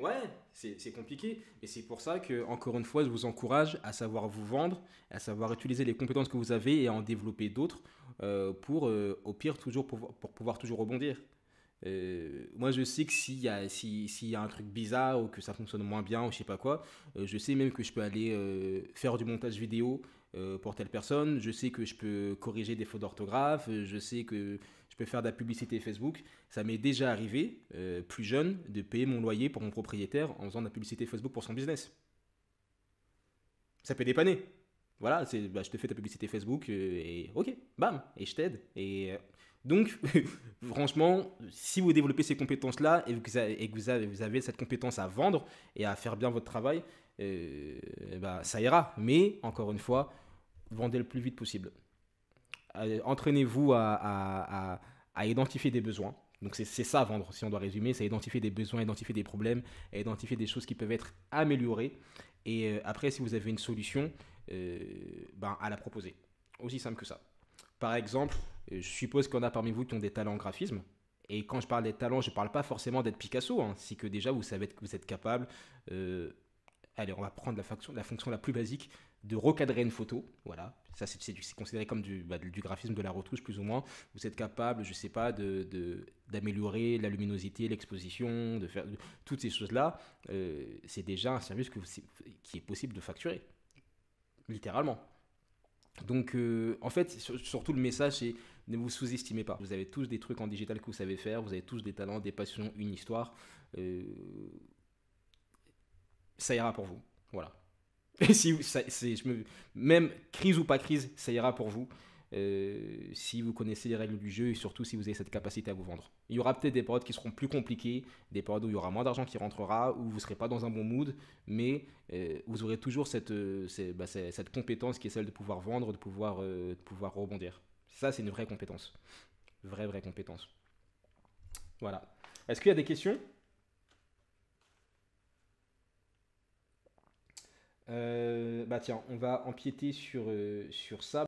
Ouais, c'est compliqué. Et c'est pour ça que, encore une fois, je vous encourage à savoir vous vendre, à savoir utiliser les compétences que vous avez et à en développer d'autres euh, pour, euh, au pire, toujours pour, pouvoir toujours rebondir. Euh, moi, je sais que s'il y, a, si, y a un truc bizarre ou que ça fonctionne moins bien ou je sais pas quoi, je sais même que je peux aller faire du montage vidéo pour telle personne, je sais que je peux corriger des fautes d'orthographe, je sais que peux faire de la publicité Facebook. Ça m'est déjà arrivé, euh, plus jeune, de payer mon loyer pour mon propriétaire en faisant de la publicité Facebook pour son business. Ça peut dépanner. Voilà, c'est, bah, je te fais ta publicité Facebook euh, et ok, bam, et je t'aide. Et euh, donc, franchement, si vous développez ces compétences-là et que, vous, avez, vous avez, cette compétence à vendre et à faire bien votre travail, bah, ça ira. Mais encore une fois, vendez le plus vite possible. Euh, entraînez-vous à, identifier des besoins. Donc c'est ça vendre, si on doit résumer, c'est identifier des besoins, identifier des problèmes, identifier des choses qui peuvent être améliorées. Et euh, après, si vous avez une solution, euh, ben, à la proposer. Aussi simple que ça. Par exemple, je suppose qu'il y en a parmi vous qui ont des talents en graphisme. Et quand je parle des talents, je ne parle pas forcément d'être Picasso. Hein. C'est que déjà, vous savez que vous êtes capable allez, on va prendre la fonction la, fonction la plus basique de recadrer une photo. Voilà, ça c'est considéré comme du, bah, du, graphisme de la retouche plus ou moins. Vous êtes capable, je ne sais pas, d'améliorer de, d'améliorer la luminosité, l'exposition, de faire toutes ces choses-là. Euh, c'est déjà un service que qui est possible de facturer, littéralement. Donc, euh, en fait, surtout le message, c'est ne vous sous-estimez pas. Vous avez tous des trucs en digital que vous savez faire, vous avez tous des talents, des passions, une histoire. Euh, ça ira pour vous. Voilà. Et si je me, même crise ou pas crise, ça ira pour vous. Euh, si vous connaissez les règles du jeu et surtout si vous avez cette capacité à vous vendre. Il y aura peut-être des périodes qui seront plus compliquées, des périodes où il y aura moins d'argent qui rentrera, où vous ne serez pas dans un bon mood, mais euh, vous aurez toujours euh, bah, cette, compétence qui est celle de pouvoir vendre, de pouvoir, de pouvoir rebondir. Ça, c'est une vraie compétence. Vraie, vraie compétence. Voilà. Est-ce qu'il y a des questions Euh, bah tiens, on va empiéter sur, euh, sur ça.